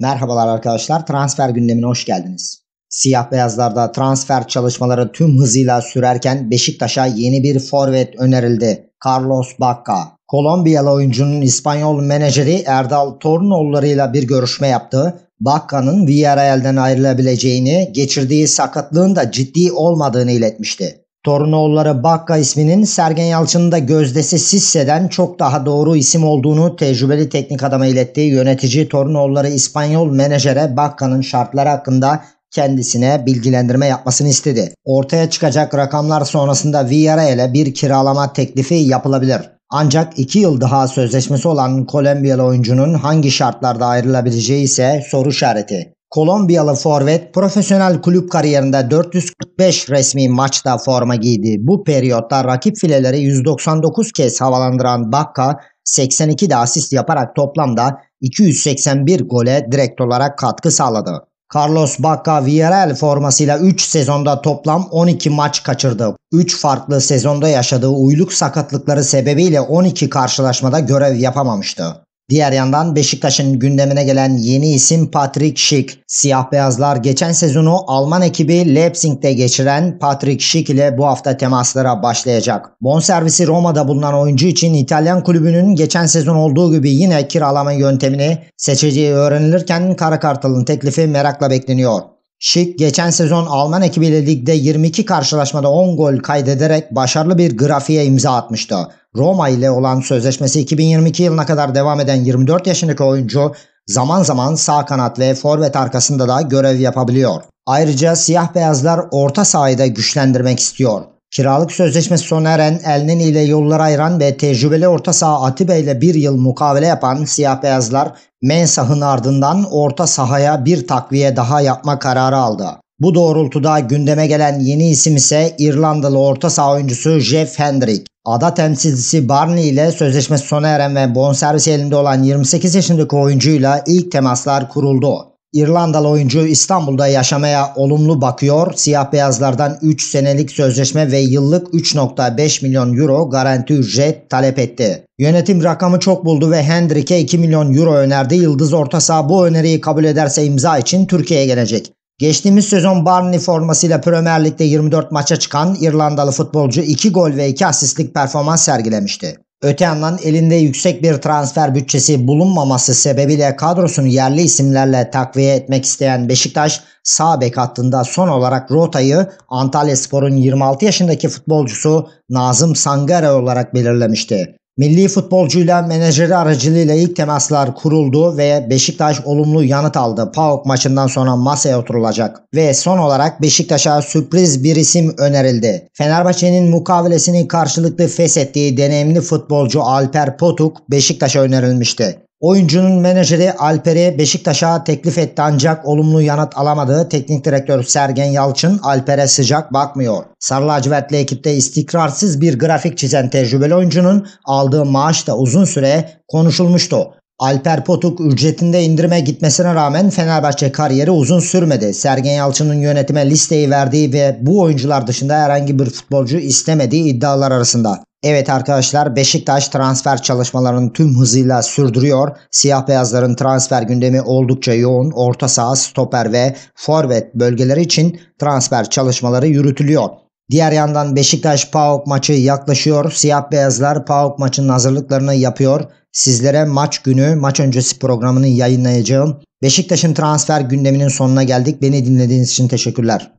Merhabalar arkadaşlar. Transfer gündemine hoş geldiniz. Siyah beyazlarda transfer çalışmaları tüm hızıyla sürerken Beşiktaş'a yeni bir forvet önerildi. Carlos Bacca. Kolombiyalı oyuncunun İspanyol menajeri Erdal Torunoğulları'yla bir görüşme yaptı. Bacca'nın Villarreal'den ayrılabileceğini, geçirdiği sakatlığın da ciddi olmadığını iletmişti. Torinoğulları Bakka isminin Sergen Yalçın'ın da gözdesi Sisse'den çok daha doğru isim olduğunu tecrübeli teknik adama ilettiği yönetici Torinoğulları İspanyol menajere Bakka'nın şartları hakkında kendisine bilgilendirme yapmasını istedi. Ortaya çıkacak rakamlar sonrasında Villarreal'e bir kiralama teklifi yapılabilir. Ancak 2 yıl daha sözleşmesi olan Kolombiyalı oyuncunun hangi şartlarda ayrılabileceği ise soru işareti. Kolombiyalı forvet profesyonel kulüp kariyerinde 445 resmi maçta forma giydi. Bu periyotta rakip fileleri 199 kez havalandıran Bakka 82 de asist yaparak toplamda 281 gole direkt olarak katkı sağladı. Carlos Bacca Villarreal formasıyla 3 sezonda toplam 12 maç kaçırdı. 3 farklı sezonda yaşadığı uyluk sakatlıkları sebebiyle 12 karşılaşmada görev yapamamıştı. Diğer yandan Beşiktaş'ın gündemine gelen yeni isim Patrick Schick. Siyah beyazlar geçen sezonu Alman ekibi Leipzig'te geçiren Patrick Schick ile bu hafta temaslara başlayacak. Bonservisi Roma'da bulunan oyuncu için İtalyan kulübünün geçen sezon olduğu gibi yine kiralama yöntemini seçeceği öğrenilirken Karakartal'ın teklifi merakla bekleniyor. Schick geçen sezon Alman ekibiyle ligde 22 karşılaşmada 10 gol kaydederek başarılı bir grafiğe imza atmıştı. Roma ile olan sözleşmesi 2022 yılına kadar devam eden 24 yaşındaki oyuncu zaman zaman sağ kanat ve forvet arkasında da görev yapabiliyor. Ayrıca siyah beyazlar orta sahayı da güçlendirmek istiyor. Kiralık sözleşmesi sona eren Elneni ile yollar ayıran ve tecrübeli orta saha Atibe ile bir yıl mukavele yapan siyah beyazlar Mensah'ın ardından orta sahaya bir takviye daha yapma kararı aldı. Bu doğrultuda gündeme gelen yeni isim ise İrlandalı orta saha oyuncusu Jeff Hendrick ada temsilcisi Barney ile sözleşmesi sona eren ve bonservis elinde olan 28 yaşındaki oyuncuyla ilk temaslar kuruldu. İrlandalı oyuncu İstanbul'da yaşamaya olumlu bakıyor. Siyah beyazlardan 3 senelik sözleşme ve yıllık 3.5 milyon euro garanti ücret talep etti. Yönetim rakamı çok buldu ve Hendrik'e 2 milyon euro önerdi. Yıldız orta saha bu öneriyi kabul ederse imza için Türkiye'ye gelecek. Geçtiğimiz sezon Barnley formasıyla Premier Lig'de 24 maça çıkan İrlandalı futbolcu 2 gol ve 2 asistlik performans sergilemişti. Öte yandan elinde yüksek bir transfer bütçesi bulunmaması sebebiyle kadrosunu yerli isimlerle takviye etmek isteyen Beşiktaş sağ bek hattında son olarak rotayı Antalya Spor'un 26 yaşındaki futbolcusu Nazım Sangare olarak belirlemişti. Milli futbolcuyla menajeri aracılığıyla ilk temaslar kuruldu ve Beşiktaş olumlu yanıt aldı. PAOK maçından sonra masaya oturulacak. Ve son olarak Beşiktaş'a sürpriz bir isim önerildi. Fenerbahçe'nin mukavelesini karşılıklı feshettiği deneyimli futbolcu Alper Potuk Beşiktaş'a önerilmişti. Oyuncunun menajeri Alper'i Beşiktaş'a teklif etti ancak olumlu yanıt alamadı. Teknik direktör Sergen Yalçın Alper'e sıcak bakmıyor. Sarı lacivertli ekipte istikrarsız bir grafik çizen tecrübeli oyuncunun aldığı maaş da uzun süre konuşulmuştu. Alper Potuk ücretinde indirime gitmesine rağmen Fenerbahçe kariyeri uzun sürmedi. Sergen Yalçın'ın yönetime listeyi verdiği ve bu oyuncular dışında herhangi bir futbolcu istemediği iddialar arasında. Evet arkadaşlar Beşiktaş transfer çalışmalarını tüm hızıyla sürdürüyor. Siyah beyazların transfer gündemi oldukça yoğun. Orta saha, stoper ve forvet bölgeleri için transfer çalışmaları yürütülüyor. Diğer yandan Beşiktaş PAOK maçı yaklaşıyor. Siyah beyazlar PAOK maçının hazırlıklarını yapıyor. Sizlere maç günü, maç öncesi programını yayınlayacağım. Beşiktaş'ın transfer gündeminin sonuna geldik. Beni dinlediğiniz için teşekkürler.